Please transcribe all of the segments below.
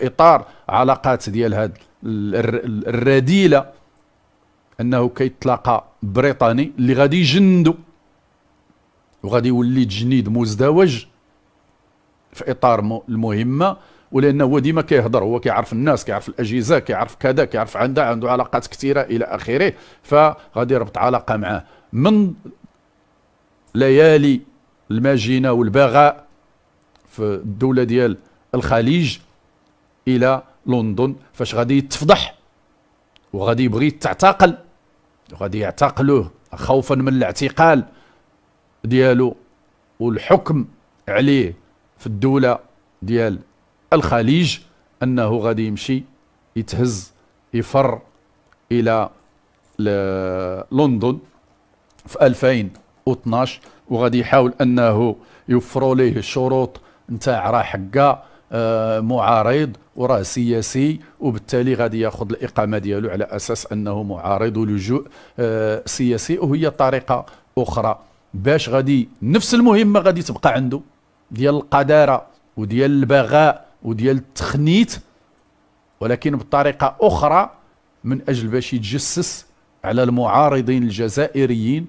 اطار علاقات ديال هاد الرذيله انه كيتلاقى بريطاني اللي غادي يجندو وغادي يولي تجنيد مزدوج في اطار المهمه ولانه هو ديما كيهضر هو كيعرف الناس كيعرف الاجهزه كيعرف كذا كيعرف عنده عنده علاقات كثيره الى اخره فغادي يربط علاقه معاه من ليالي الماجنه والبغاء في الدوله ديال الخليج الى لندن فاش غادي يتفضح وغادي يبغي تعتقل وغادي يعتقلوه خوفا من الاعتقال ديالو والحكم عليه في الدولة ديال الخليج أنه غادي يمشي يتهز يفر إلى لندن في 2012 وغادي يحاول أنه يوفروا ليه الشروط نتاع راه حقه آه، معارض وراه سياسي وبالتالي غادي ياخذ الاقامه ديالو على اساس انه معارض ولجوء آه، سياسي وهي طريقه اخرى باش غادي نفس المهمه غادي تبقى عنده ديال القذاره وديال البغاء وديال التخنيت ولكن بطريقه اخرى من اجل باش يتجسس على المعارضين الجزائريين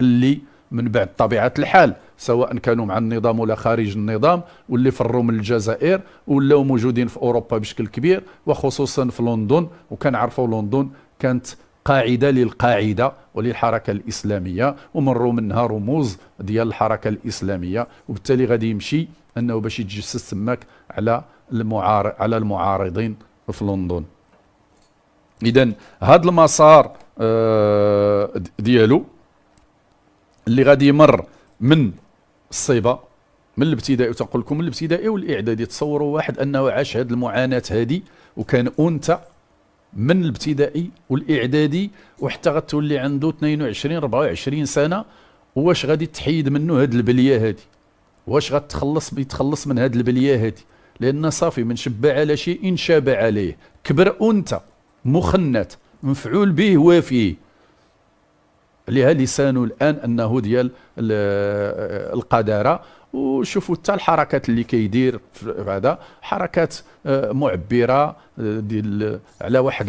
اللي من بعد طبيعه الحال سواء كانوا مع النظام ولا خارج النظام واللي فروا من الجزائر ولاو موجودين في اوروبا بشكل كبير وخصوصا في لندن وكان عرفوا لندن كانت قاعدة للقاعدة وللحركة الإسلامية ومروا منها رموز ديال الحركة الإسلامية وبالتالي غادي يمشي أنه باش يتجسس تماك على المعارض على المعارضين في لندن إذا هذا المسار آه، ديالو اللي غادي يمر من الصيبه من الابتدائي وتنقول لكم من الابتدائي والاعدادي تصوروا واحد انه عاش هذه المعاناه هذه وكان انثى من الابتدائي والاعدادي وحتى غتولي عنده 22 24 سنه واش غادي تحيد منه هاد البليه هادي واش غتخلص يتخلص من هاد البليه هادي لان صافي من شبع على شيء شاب عليه كبر انثى مخنت مفعول به وفيه عليها لسانه الان انه ديال القذاره وشوفوا حتى الحركات اللي كيدير هذا حركات آه، معبره آه، ديال على واحد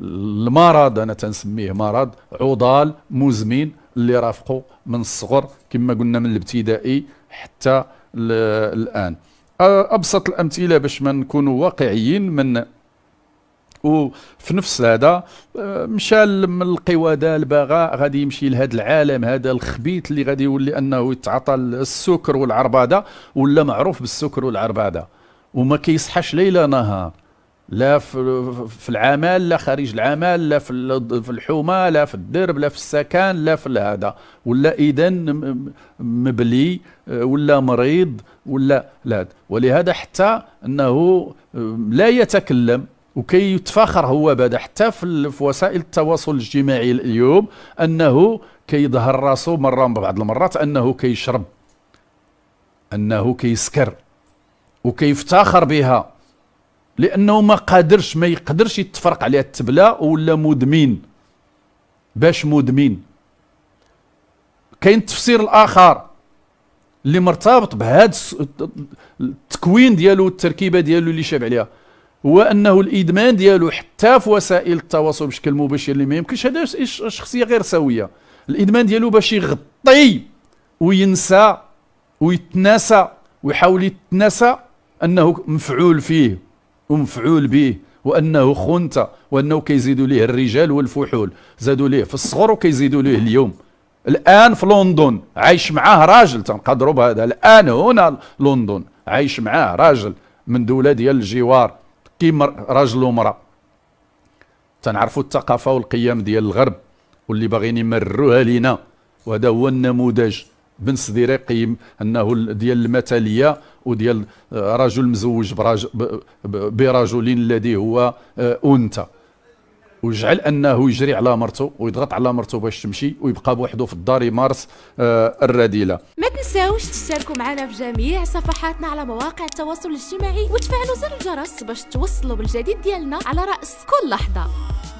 المرض انا تنسميه مرض عضال مزمن اللي رافقوا من الصغر كما قلنا من الابتدائي حتى الان آه، ابسط الامثله باش ما نكونوا واقعيين من وفي نفس هذا آه، مشى من ده البغاء غادي يمشي لهذا العالم هذا الخبيث اللي غادي يولي انه يتعاطى السكر والعرباده ولا معروف بالسكر والعرباده وما كيصحاش ليله نهار لا في العمل لا خارج العمل لا في الحومه لا في الدرب لا في السكن لا في هذا ولا اذا مبلي آه، ولا مريض ولا لا ولهذا حتى انه آه، لا يتكلم وكي يتفاخر هو بعد حتى في وسائل التواصل الاجتماعي اليوم انه كيظهر راسو مره بعض المرات انه كيشرب انه كيسكر وكيفتخر بها لانه ما قادرش ما يقدرش يتفرق عليها التبله ولا مدمن باش مدمن كاين التفسير الاخر اللي مرتبط بهذا التكوين ديالو التركيبه ديالو اللي شاب عليها هو انه الادمان ديالو حتى في وسائل التواصل بشكل مباشر اللي ما يمكنش هذا شخصيه غير سويه الادمان ديالو باش يغطي وينسى ويتناسى ويحاول يتناسى انه مفعول فيه ومفعول به وانه خنت وانه كيزيدوا ليه الرجال والفحول زادوا ليه في الصغر وكيزيدوا ليه اليوم الان في لندن عايش معاه راجل تنقدروا بهذا الان هنا لندن عايش معاه راجل من دوله ديال الجوار كيما راجل ومراه تنعرفوا الثقافه والقيم ديال الغرب واللي باغيين يمروها لينا وهذا هو النموذج بن صديري قيم انه ديال المثاليه وديال آه، رجل مزوج برجل برجل الذي هو آه، انثى وجعل انه يجري على مرته ويضغط على مرته باش تمشي ويبقى بوحده في الدار يمارس آه الرذيله ما تنساوش تشتركوا معنا في جميع صفحاتنا على مواقع التواصل الاجتماعي وتفعلوا زر الجرس باش توصلوا بالجديد ديالنا على راس كل لحظه